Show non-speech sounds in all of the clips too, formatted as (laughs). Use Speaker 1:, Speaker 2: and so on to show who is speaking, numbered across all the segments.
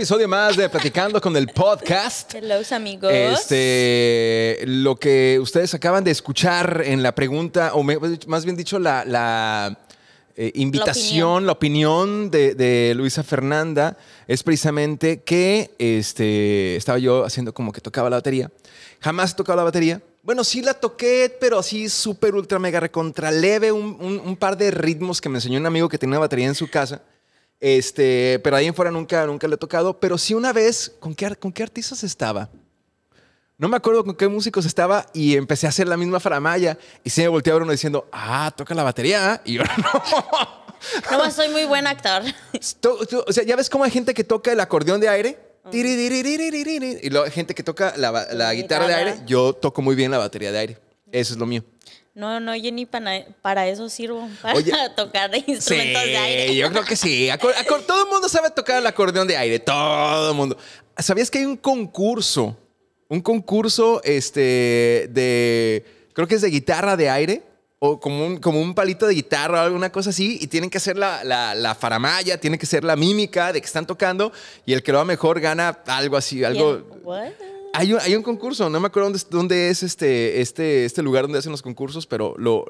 Speaker 1: episodio más de Platicando con el Podcast.
Speaker 2: (laughs) Hello, amigos.
Speaker 1: Este, lo que ustedes acaban de escuchar en la pregunta, o más bien dicho, la, eh, invitación, la opinión, de, Luisa Fernanda es precisamente que este, estaba yo haciendo como que tocaba la batería. Jamás he tocado la batería. Bueno, sí la toqué, pero así súper, ultra, mega, recontra leve, un, un par de ritmos que me enseñó un amigo que tenía una batería en su casa. Este, pero ahí en fuera nunca, nunca le he tocado. Pero sí una vez, ¿con qué, ¿con qué artistas estaba? No me acuerdo con qué músicos estaba y empecé a hacer la misma faramaya. Y se me volteaba uno diciendo, ah, toca la batería. ¿eh? Y yo, (laughs) no.
Speaker 2: No, pues, soy muy buen actor. (laughs) o
Speaker 1: sea, ya ves cómo hay gente que toca el acordeón de aire. Mm. Y la gente que toca la guitarra de aire. Yo toco muy bien la batería de aire. Eso es lo mío.
Speaker 2: No, no, yo ni para, eso sirvo, (laughs) para tocar
Speaker 1: instrumentos de aire. Yo creo que sí. todo el mundo sabe tocar el acordeón de aire, todo el mundo. ¿Sabías que hay un concurso? Un concurso este, de, creo que es de guitarra de aire, o como un, como un palito de guitarra o alguna cosa así, y tienen que hacer la, la, la faramaya, tiene que ser la mímica de que están tocando, y el que lo va mejor gana algo así, algo... Hay un, concurso, no me acuerdo dónde, es este, este, este lugar donde hacen los concursos, pero lo,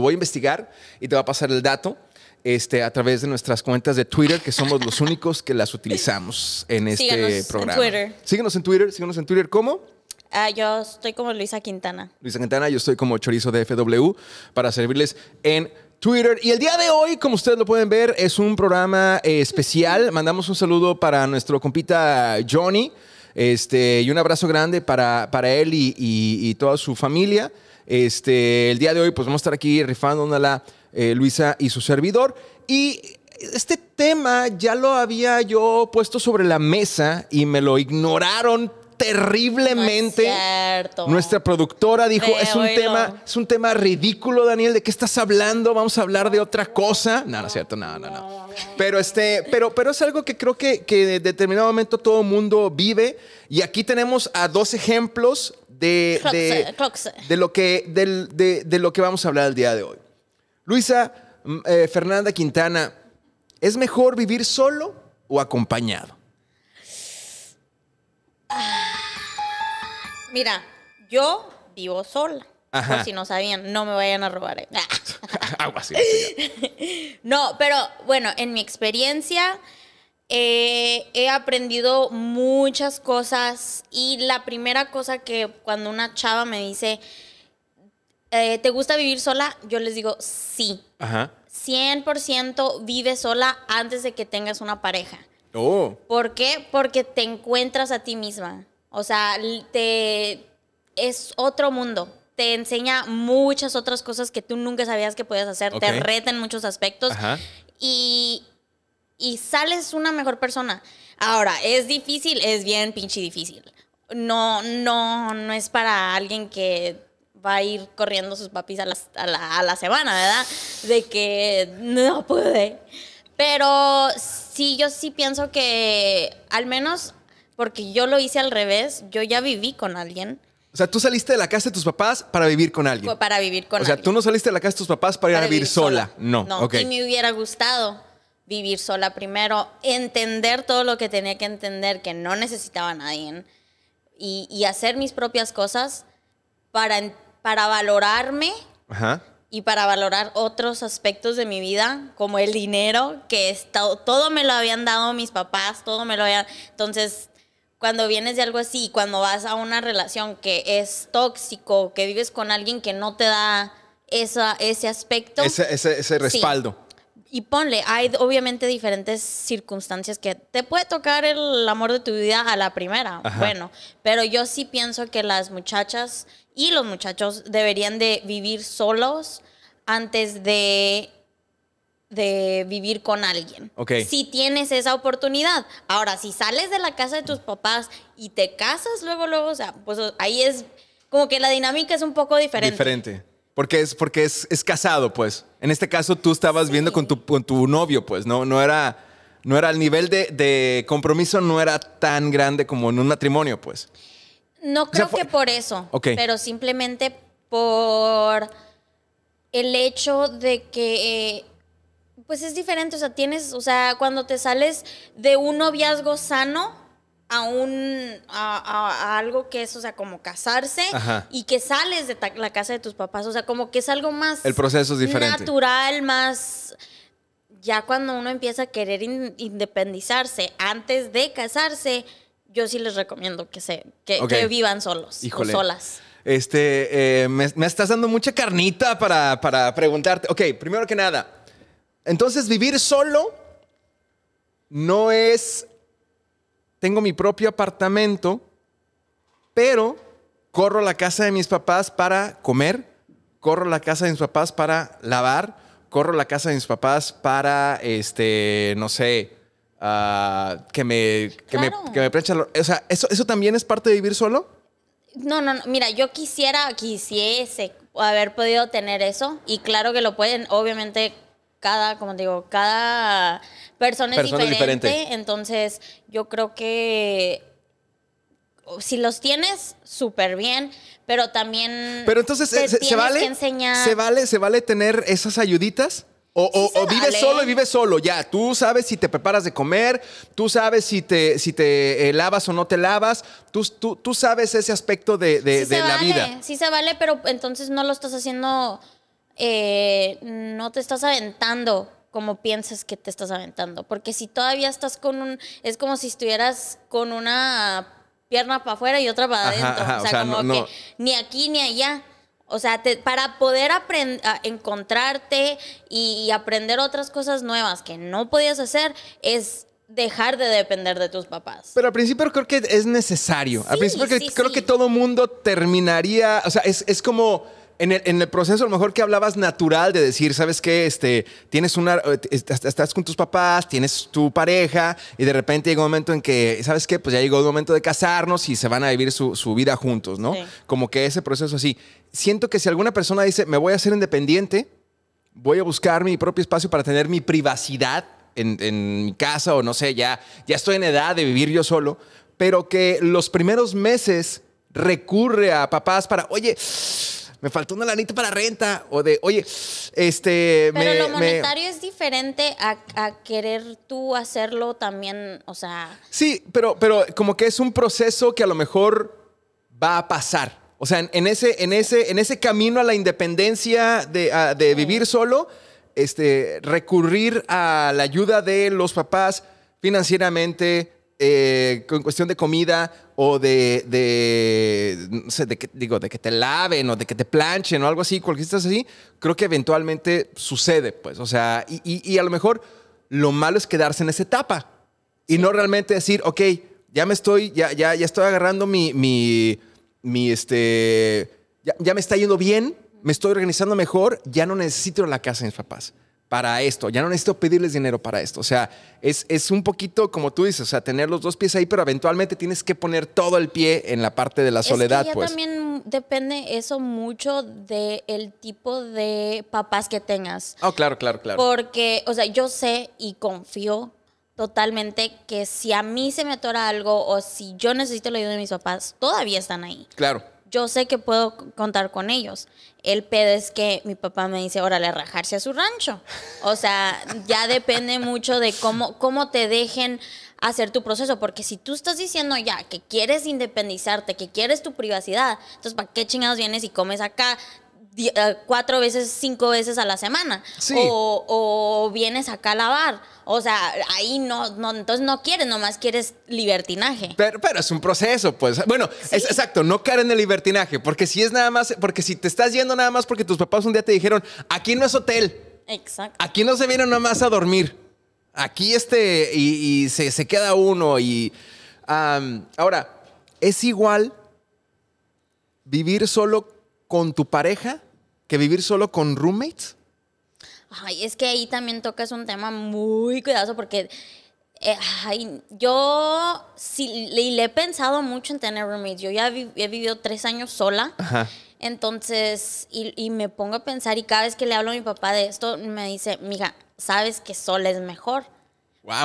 Speaker 1: voy a investigar y te va a pasar el dato. Este, a través de nuestras cuentas de Twitter, que somos los únicos que las utilizamos en este programa. Síguenos en Twitter, síguenos en Twitter, ¿cómo?
Speaker 2: Ah, yo estoy como Luisa Quintana.
Speaker 1: Luisa Quintana, yo estoy como Chorizo de FW para servirles en Twitter. Y el día de hoy, como ustedes lo pueden ver, es un programa eh, especial. Mandamos un saludo para nuestro compita Johnny. Este, y un abrazo grande para, él y, toda su familia. Este, el día de hoy, pues vamos a estar aquí rifándola la eh, Luisa y su servidor. Y este tema ya lo había yo puesto sobre la mesa y me lo ignoraron terriblemente. Nuestra productora dijo, es un tema, es un tema ridículo, Daniel, ¿de qué estás hablando? Vamos a hablar de otra cosa. No, no es cierto, no, no, no. Pero este, pero, pero es algo que creo que, que determinado momento todo el mundo vive. Y aquí tenemos a dos ejemplos de, de, lo, que, de, lo que vamos a hablar el día de hoy. Luisa mm, eh, Fernanda Quintana, ¿es mejor vivir solo o acompañado?
Speaker 2: Ah. Mira, yo vivo sola. Por si no sabían, no me vayan a robar. Eh. (laughs) (laughs) no, pero bueno, en mi experiencia eh, he aprendido muchas cosas y la primera cosa que cuando una chava me dice, eh, ¿te gusta vivir sola? Yo les digo, sí. Ajá. 100% vive sola antes de que tengas una pareja. Oh. ¿Por qué? Porque te encuentras a ti misma. O sea, te, es otro mundo. Te enseña muchas otras cosas que tú nunca sabías que podías hacer. Te reta en muchos aspectos. Y, sales una mejor persona. Ahora, es difícil, es bien pinche difícil. No, no, no es para alguien que va a ir corriendo sus papis a la, semana, ¿verdad? De que no puede. Pero sí, yo sí pienso que al menos porque yo lo hice al revés, yo ya viví con alguien.
Speaker 1: O sea, tú saliste de la casa de tus papás para vivir con alguien.
Speaker 2: Para vivir con alguien. O
Speaker 1: sea, tú no saliste de la casa de tus papás para, ir a vivir, sola. No, no. Y me
Speaker 2: hubiera gustado vivir sola primero, entender todo lo que tenía que entender, que no necesitaba a nadie, y, hacer mis propias cosas para, para valorarme Ajá. y para valorar otros aspectos de mi vida, como el dinero, que todo me lo habían dado mis papás, todo me lo habían... Entonces cuando vienes de algo así, cuando vas a una relación que es tóxico, que vives con alguien que no te da esa, ese aspecto. Ese, respaldo. Y ponle, hay obviamente diferentes circunstancias que te puede tocar el amor de tu vida a la primera. Bueno, pero yo sí pienso que las muchachas y los muchachos deberían de vivir solos antes de de vivir con alguien. Si tienes esa oportunidad. Ahora, si sales de la casa de tus papás y te casas luego, luego, o sea, pues ahí es como que la dinámica es un poco diferente.
Speaker 1: Diferente. Porque es, porque es, casado, pues. En este caso, tú estabas viendo con tu, novio, pues, ¿no? No era, no era el nivel de, de compromiso, no era tan grande como en un matrimonio, pues.
Speaker 2: No creo que por eso. Pero simplemente por el hecho de que eh, pues es diferente, o sea, tienes, o sea, cuando te sales de un noviazgo sano a un, a, algo que es, o sea, como casarse y que sales de la casa de tus papás, o sea, como que es algo más... El proceso es diferente. Natural, más... Ya cuando uno empieza a querer independizarse antes de casarse, yo sí les recomiendo que se que, vivan solos o solas.
Speaker 1: Este, eh, me, estás dando mucha carnita para, para preguntarte. Ok, primero que nada, entonces vivir solo no es, tengo mi propio apartamento, pero corro la casa de mis papás para comer, corro la casa de mis papás para lavar, corro la casa de mis papás para, este, no sé, ah, que me, que me, O sea, ¿eso, ¿eso también es parte de vivir solo?
Speaker 2: No, no, no. Mira, yo quisiera, quisiese haber podido tener eso. Y claro que lo pueden, obviamente cada, como te digo, cada persona, es, diferente, Entonces, yo creo que oh, si los tienes, súper bien, pero también. Pero entonces, se, vale,
Speaker 1: ¿se vale? tener esas ayuditas? O, vives solo y vives solo, ya. Tú sabes si te preparas de comer, tú sabes si te, si te eh, lavas o no te lavas, tú, tú, sabes ese aspecto de, de, la vale, vida.
Speaker 2: Sí se vale, pero entonces no lo estás haciendo eh, no te estás aventando como piensas que te estás aventando. Porque si todavía estás con un... Es como si estuvieras con una pierna para afuera y otra para adentro. o, sea, como que ni aquí ni allá. O sea, para poder encontrarte y, aprender otras cosas nuevas que no podías hacer, es dejar de depender de tus papás.
Speaker 1: Pero al principio creo que es necesario. al principio creo, que todo mundo terminaría, o sea, es, es como en el, en el, proceso, a lo mejor que hablabas natural de decir, ¿sabes qué? Este, tienes una, eh, estás con tus papás, tienes tu pareja, y de repente llega un momento en que, ¿sabes qué? Pues ya llegó el momento de casarnos y se van a vivir su, su vida juntos, ¿no? Como que ese proceso así. Siento que si alguna persona dice, me voy a ser independiente, voy a buscar mi propio espacio para tener mi privacidad en, en mi casa o no sé, ya, ya estoy en edad de vivir yo solo, pero que los primeros meses recurre a papás para, oye, me faltó una lanita para renta, o de, oye, este... Pero lo monetario
Speaker 2: es diferente a, querer tú hacerlo también, o sea...
Speaker 1: Sí, pero, pero como que es un proceso que a lo mejor va a pasar. O sea, en, ese, en, ese, en ese camino a la independencia de, vivir solo, este, recurrir a la ayuda de los papás financieramente, eh, en cuestión de comida o de, no sé, de que, digo, de que te laven o de que te planchen o algo así, cualquier cosa así, creo que eventualmente sucede, pues, o sea, y, a lo mejor lo malo es quedarse en esa etapa y no realmente decir, ok, ya me estoy, ya, ya, ya estoy agarrando mi, mi, este, ya, ya me está yendo bien, me estoy organizando mejor, ya no necesito la casa de mis papás para esto, ya no necesito pedirles dinero para esto. O sea, es, es, un poquito como tú dices, o sea, tener los dos pies ahí, pero eventualmente tienes que poner todo el pie en la parte de la soledad. Que pues.
Speaker 2: también depende eso mucho del tipo de papás que tengas.
Speaker 1: Oh, claro, claro, claro.
Speaker 2: Porque, o sea, yo sé y confío totalmente que si a mí se me atora algo o si yo necesito la ayuda de mis papás, todavía están ahí. Claro yo sé que puedo contar con ellos. El pedo es que mi papá me dice, órale, a rajarse a su rancho. O sea, ya depende mucho de cómo, cómo te dejen hacer tu proceso, porque si tú estás diciendo ya que quieres independizarte, que quieres tu privacidad, entonces ¿para qué chingados vienes y comes acá? Eh, cuatro veces, cinco veces a la semana. O, vienes acá a lavar. O sea, ahí no, no, entonces no quieres, nomás quieres libertinaje.
Speaker 1: Pero, pero es un proceso, pues. Bueno, exacto, no caer en el libertinaje, porque si es nada más, porque si te estás yendo nada más porque tus papás un día te dijeron, aquí no es hotel. Exacto. Aquí no se viene nada más a dormir. Aquí este, y, se, queda uno y... ahora, es igual vivir solo con tu pareja que vivir solo con roommates?
Speaker 2: Ay, es que ahí también tocas un tema muy cuidadoso porque eh, yo sí, le, he pensado mucho en tener roommates. Yo ya he vivido tres años sola. Entonces, y, me pongo a pensar y cada vez que le hablo a mi papá de esto, me dice, mija, sabes que sola es mejor.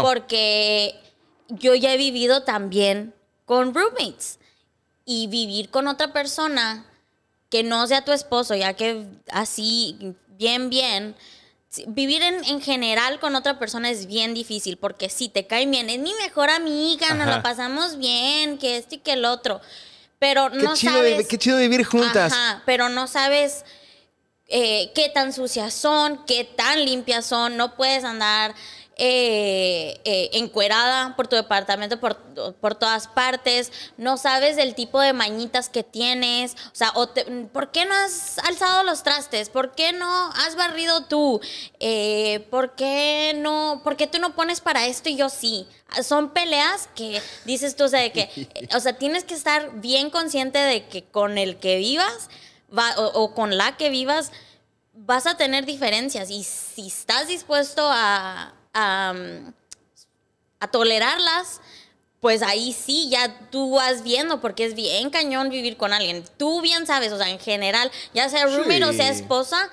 Speaker 2: Porque yo ya he vivido también con roommates. Y vivir con otra persona que no sea tu esposo, ya que así, bien, bien, vivir en, general con otra persona es bien difícil, porque si te cae bien, es mi mejor amiga, nos la pasamos bien, que esto y que el otro. Pero no sabes. Qué chido vivir juntas. pero no sabes eh, qué tan sucias son, qué tan limpias son, no puedes andar eh, eh, encuerada por tu departamento, por, por, todas partes, no sabes el tipo de mañitas que tienes, o sea, ¿por qué no has alzado los trastes? ¿Por qué no has barrido tú? Eh, ¿por, qué no, tú no pones para esto y yo sí? Son peleas que dices tú, o sea, que, (laughs) o sea, tienes que estar bien consciente de que con el que vivas o con la que vivas, vas a tener diferencias y si estás dispuesto a, a, tolerarlas, pues ahí sí, ya tú vas viendo, porque es bien cañón vivir con alguien. Tú bien sabes, o sea, en general, ya sea roommate o sea esposa,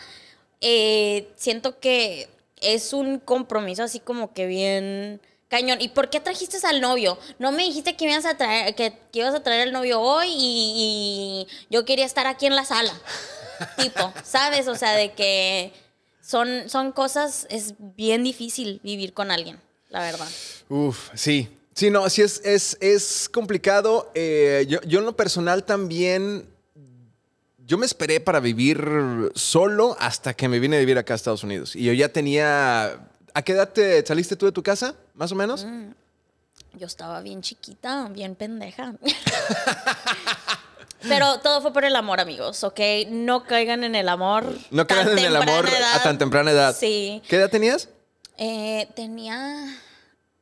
Speaker 2: eh, siento que es un compromiso así como que bien cañón. ¿Y por qué trajiste al novio? No me dijiste que, ibas a traer, que, ibas a traer al novio hoy y yo quería estar aquí en la sala. tipo, ¿sabes? O sea, de que son, cosas, es bien difícil vivir con alguien, la verdad.
Speaker 1: Uf, sí. Sí, no, sí es, es, complicado. Eh, yo, en lo personal también yo me esperé para vivir solo hasta que me vine a vivir acá a Estados Unidos. Y yo ya tenía... ¿A qué edad te saliste tú de tu casa, más o menos? Mm,
Speaker 2: yo estaba bien chiquita, bien pendeja. (laughs) Pero todo fue por el amor, amigos, ¿ok? No caigan en el amor. No caigan en el amor a
Speaker 1: tan temprana edad. Sí. ¿Qué edad tenías?
Speaker 2: Eh, tenía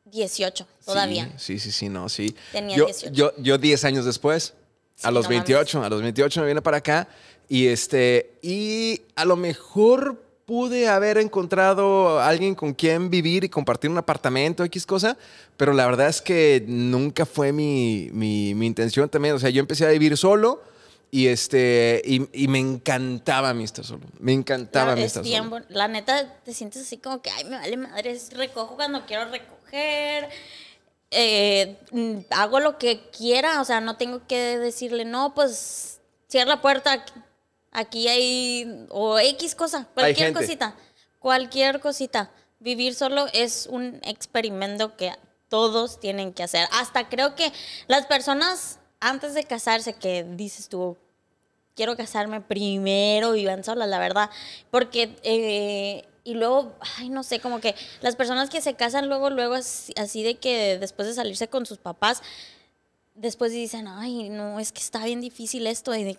Speaker 2: 18 todavía.
Speaker 1: Sí, sí, sí, no, sí. Tenía yo, 18. Yo, 10 años después, a los 28, a los 28 me vine para acá y este, y a lo mejor pude haber encontrado alguien con quien vivir y compartir un apartamento, X cosa, pero la verdad es que nunca fue mi, mi, intención también. O sea, yo empecé a vivir solo y, este, y, me encantaba mi estar solo. Me encantaba mi estar solo.
Speaker 2: La neta, te sientes así como que, ay, me vale madre, recojo cuando quiero recoger. Eh, hago lo que quiera, o sea, no tengo que decirle, no, pues cierra la puerta, Aquí hay, o X cosa, cualquier cosita, cualquier cosita. Vivir solo es un experimento que todos tienen que hacer. Hasta creo que las personas antes de casarse, que dices tú, quiero casarme primero, vivan solas, la verdad, porque... Eh, y luego, ay, no sé, como que las personas que se casan luego, luego, así, así, de que después de salirse con sus papás, después dicen, ay, no, es que está bien difícil esto, y de,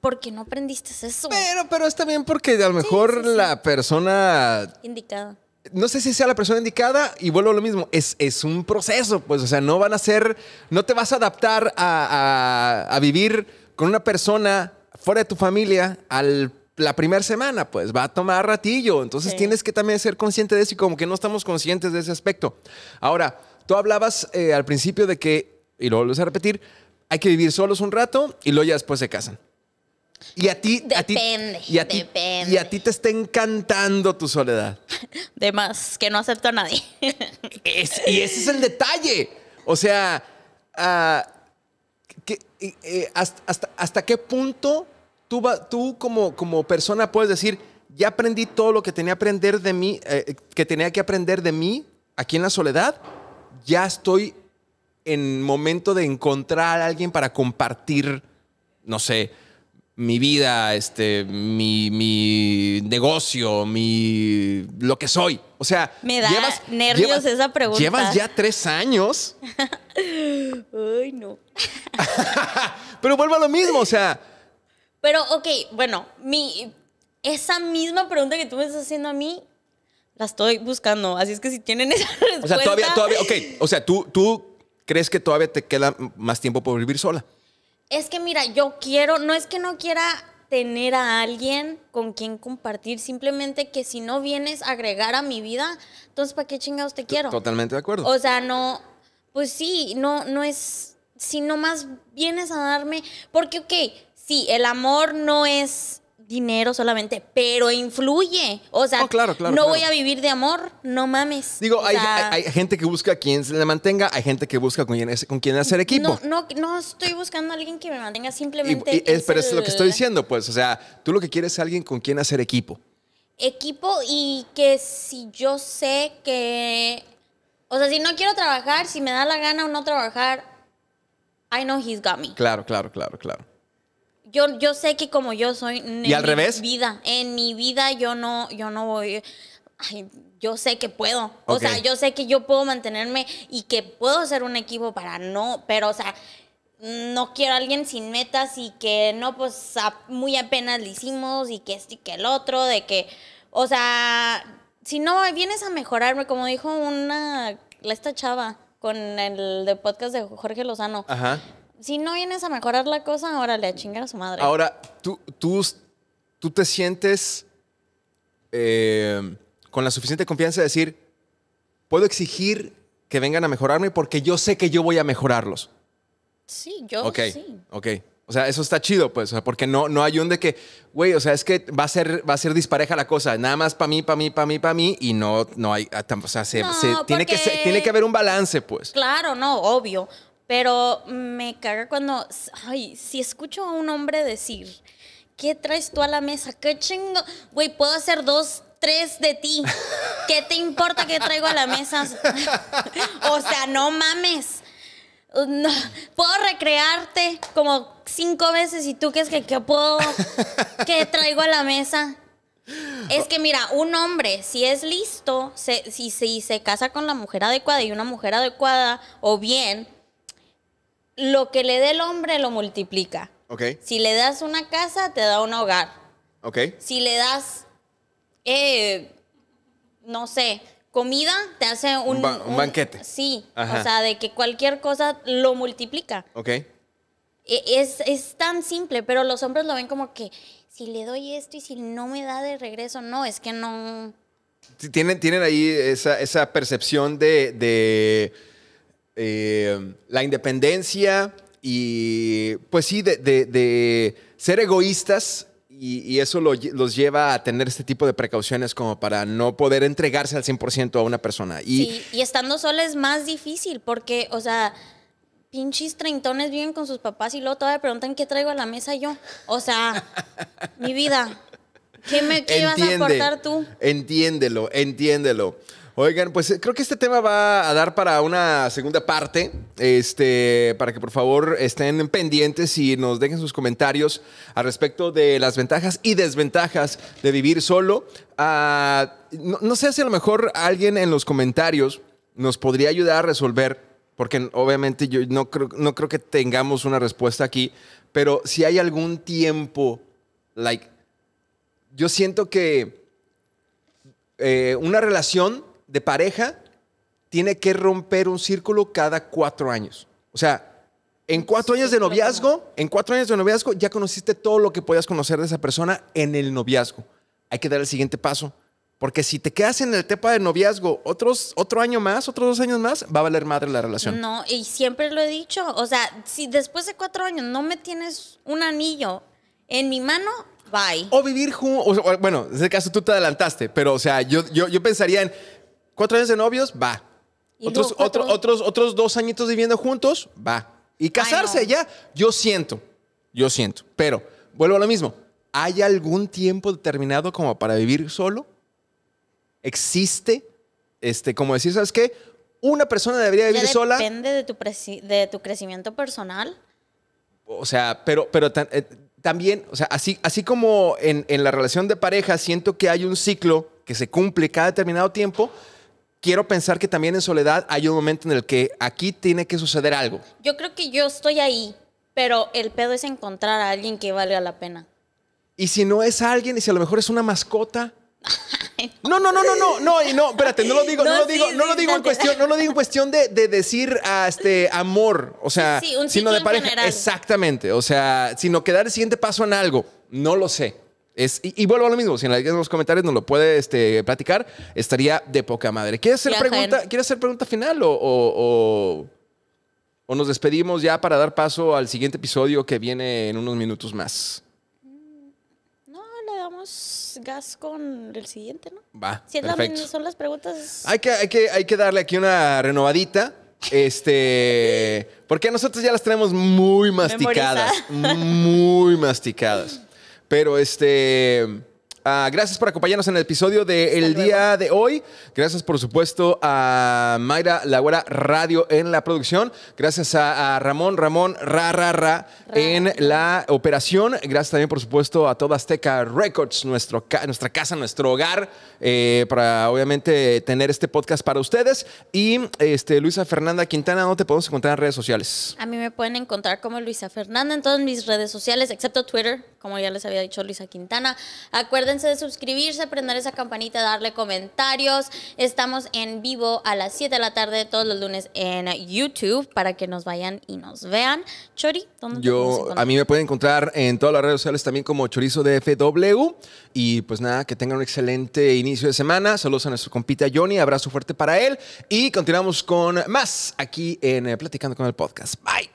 Speaker 2: ¿Por qué no aprendiste eso? Pero,
Speaker 1: pero está bien porque a lo mejor la persona... Indicada. No sé si sea la persona indicada y vuelvo a lo mismo, es, es un proceso, pues, o sea, no van a ser, no te vas a adaptar a, vivir con una persona fuera de tu familia al la primera semana, pues va a tomar ratillo. Entonces tienes que también ser consciente de eso y como que no estamos conscientes de ese aspecto. Ahora, tú hablabas eh, al principio de que, y lo vuelves a repetir, hay que vivir solos un rato y luego ya después se casan. Y a ti. te está encantando tu soledad.
Speaker 2: (laughs) De más, que no acepto a nadie. (laughs) y ese es el detalle.
Speaker 1: O sea, ah, eh, hasta, qué punto tú, tú como, persona puedes decir, ya aprendí todo lo que tenía, aprender de mí, eh, que tenía que aprender de mí aquí en la soledad? Ya estoy en momento de encontrar a alguien para compartir, no sé, mi vida, este, mi, mi, negocio, mi lo que soy. O sea, me da llevas, nervios esa pregunta. Llevas ya tres años.
Speaker 2: (laughs) Ay, no.
Speaker 1: (laughs) Pero vuelvo a lo mismo, o sea.
Speaker 2: Pero, ok, bueno, mi, esa misma pregunta que tú me estás haciendo a mí, la estoy buscando. Así es que si tienen esa respuesta. O sea, todavía, todavía, ok.
Speaker 1: O sea, tú, tú crees que todavía te queda más tiempo por vivir sola.
Speaker 2: Es que mira, yo quiero, no es que no quiera tener a alguien con quien compartir, simplemente que si no vienes a agregar a mi vida, entonces ¿para qué chingados te quiero? Totalmente de acuerdo. O sea, no, pues sí, no, no es, si nomás vienes a darme, porque ok, sí, el amor no es dinero solamente, pero influye. O sea, no voy a vivir de amor, no mames. Digo, hay,
Speaker 1: gente que busca a quien se le mantenga, hay gente que busca con quien, hacer equipo. No,
Speaker 2: no, no estoy buscando a alguien que me mantenga, simplemente. pero es lo que estoy diciendo,
Speaker 1: pues. O sea, tú lo que quieres es alguien con quien hacer equipo.
Speaker 2: Equipo y que si yo sé que. O sea, si no quiero trabajar, si me da la gana o no trabajar, I know he's got me.
Speaker 1: Claro, claro, claro, claro
Speaker 2: yo, yo sé que como yo soy en mi vida, en mi vida yo no, yo no voy. yo sé que puedo. O sea, yo sé que yo puedo mantenerme y que puedo ser un equipo para no, pero o sea, no quiero a alguien sin metas y que no, pues muy apenas le hicimos y que este y que el otro, de que, o sea, si no vienes a mejorarme, como dijo una, esta chava con el de podcast de Jorge Lozano. Ajá si no vienes a mejorar la cosa, órale, a chingar a su madre.
Speaker 1: Ahora, tú, tú, tú te sientes eh, con la suficiente confianza de decir, puedo exigir que vengan a mejorarme porque yo sé que yo voy a mejorarlos.
Speaker 2: Sí, yo sí.
Speaker 1: Ok, o sea, eso está chido, pues, porque no, no hay un de que, güey, o sea, es que va a ser, va a ser dispareja la cosa, nada más para mí, para mí, para mí, para mí, y no, no hay, o sea, tiene, que, tiene que haber un balance, pues.
Speaker 2: Claro, no, obvio, pero me caga cuando, ay, si escucho a un hombre decir, ¿qué traes tú a la mesa? ¿Qué chingo? Güey, puedo hacer dos, tres de ti. ¿Qué te importa qué traigo a la mesa? (laughs) o sea, no mames. puedo recrearte como cinco veces y tú qué que, que puedo, que traigo a la mesa. Es que mira, un hombre, si es listo, si, si, se casa con la mujer adecuada y una mujer adecuada, o bien, lo que le dé el hombre lo multiplica. Okay. Si le das una casa, te da un hogar. Okay. Si le das, eh, no sé, comida, te hace un, un,
Speaker 1: banquete. sí, o sea,
Speaker 2: de que cualquier cosa lo multiplica. E, es, tan simple, pero los hombres lo ven como que si le doy esto y si no me da de regreso, no, es que no.
Speaker 1: Tienen, tienen ahí esa, percepción de eh, la independencia y pues sí, de, ser egoístas y, eso los lleva a tener este tipo de precauciones como para no poder entregarse al 100% a una persona. Y,
Speaker 2: estando sola es más difícil porque, o sea, pinches treintones viven con sus papás y luego todavía preguntan qué traigo a la mesa yo. O sea, mi vida, ¿qué me a aportar tú?
Speaker 1: Entiéndelo, entiéndelo. Oigan, pues eh, creo que este tema va a dar para una segunda parte. Este, para que por favor estén pendientes y nos dejen sus comentarios al respecto de las ventajas y desventajas de vivir solo. Ah, no, sé si a lo mejor alguien en los comentarios nos podría ayudar a resolver porque obviamente yo no creo, no creo que tengamos una respuesta aquí, pero si hay algún tiempo, like, yo siento que eh, una relación de pareja tiene que romper un círculo cada cuatro años. O sea, en cuatro años de noviazgo, en cuatro años de noviazgo ya conociste todo lo que podías conocer de esa persona en el noviazgo. Hay que dar el siguiente paso. Porque si te quedas en el tema de noviazgo otros, otro año más, otros dos años más, va a valer madre la relación.
Speaker 2: No, y siempre lo he dicho. O sea, si después de cuatro años no me tienes un anillo en mi mano,
Speaker 1: bye. O vivir juntos. Bueno, en ese caso tú te adelantaste, pero o sea, yo, yo, yo pensaría en Cuatro años de novios, va. Otros, otros, otros dos añitos viviendo juntos, va. Y casarse ya, yo siento, yo siento. Pero vuelvo a lo mismo. ¿Hay algún tiempo determinado como para vivir solo? ¿Existe? Este, como decir, ¿sabes qué? Una persona debería vivir sola. Depende
Speaker 2: de tu, crecimiento personal.
Speaker 1: O sea, pero, pero eh, también, o sea, así, así como en, en la relación de pareja siento que hay un ciclo que se cumple cada determinado tiempo, quiero pensar que también en soledad hay un momento en el que aquí tiene que suceder algo.
Speaker 2: Yo creo que yo estoy ahí, pero el pedo es encontrar a alguien que valga la pena.
Speaker 1: Y si no es alguien, y si a lo mejor es una mascota. (laughs)
Speaker 2: No, no, no, no, no, no, y no, espérate, no lo digo, no, lo digo, no, lo digo en cuestión, no
Speaker 1: lo digo en cuestión de, decir ah, este amor, o sea, sino de pareja. Exactamente. O sea, sino que dar el siguiente paso en algo. No lo sé y, vuelvo a lo mismo, si en, los comentarios nos lo puede este, platicar, estaría de poca madre. ¿Quieres hacer, pregunta, hacer pregunta final o, nos despedimos ya para dar paso al siguiente episodio que viene en unos minutos más?
Speaker 2: Mm, no, le damos gas con el siguiente, ¿no?
Speaker 1: Va. Si perfecto.
Speaker 2: son las preguntas.
Speaker 1: Hay que, hay, que, hay que darle aquí una renovadita. Este, (laughs) porque nosotros ya las tenemos muy masticadas, muy masticadas. Pero este Ah, gracias por acompañarnos en el episodio del día de hoy. Gracias, por supuesto, a Mayra Lagüera Radio en la producción. Gracias a, Ramón, Ramón, ra, ra, ra, en la operación. Gracias también, por supuesto, a toda Azteca Records, nuestro, nuestra casa, nuestro hogar, eh, para obviamente tener este podcast para ustedes. Y este, Luisa Fernanda Quintana, ¿dónde te podemos encontrar en redes sociales?
Speaker 2: A mí me pueden encontrar como Luisa Fernanda en todas mis redes sociales, excepto Twitter, como ya les había dicho Luisa Quintana. Acuérdense de suscribirse, prender esa campanita, darle comentarios. Estamos en vivo a las 7 de la tarde todos los lunes en YouTube para que nos vayan y nos vean. Chori, ¿dónde Yo, a
Speaker 1: mí me pueden encontrar en todas las redes sociales también como Chorizo de Y pues nada, que tengan un excelente inicio de semana. Saludos a nuestro compita Johnny, abrazo fuerte para él. Y continuamos con más aquí en Platicando con el Podcast. Bye.